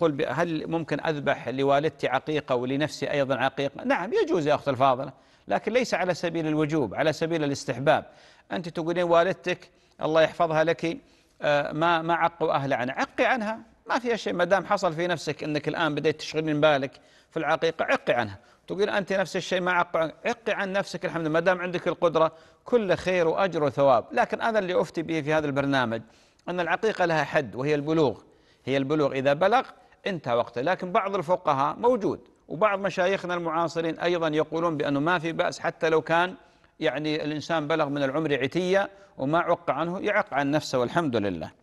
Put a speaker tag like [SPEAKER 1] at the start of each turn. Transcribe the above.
[SPEAKER 1] قل هل ممكن أذبح لوالدتي عقيقة ولنفسي أيضا عقيقة نعم يجوز يا اختي الفاضلة لكن ليس على سبيل الوجوب على سبيل الاستحباب أنت تقولين والدتك الله يحفظها لك آه، ما ما عقوا أهل عنها عقي عنها ما فيها شيء ما دام حصل في نفسك أنك الآن بديت تشغلين بالك في العقيقة عقي عنها تقول أنت نفس الشيء ما عقوا عقي عن نفسك الحمد لله ما دام عندك القدرة كل خير وأجر وثواب لكن انا اللي أفتي به في هذا البرنامج أن العقيقة لها حد وهي البلوغ هي البلوغ إذا بلغ انتهى وقته لكن بعض الفقهاء موجود وبعض مشايخنا المعاصرين أيضا يقولون بأنه ما في بأس حتى لو كان يعني الإنسان بلغ من العمر عتية وما عق عنه يعق عن نفسه والحمد لله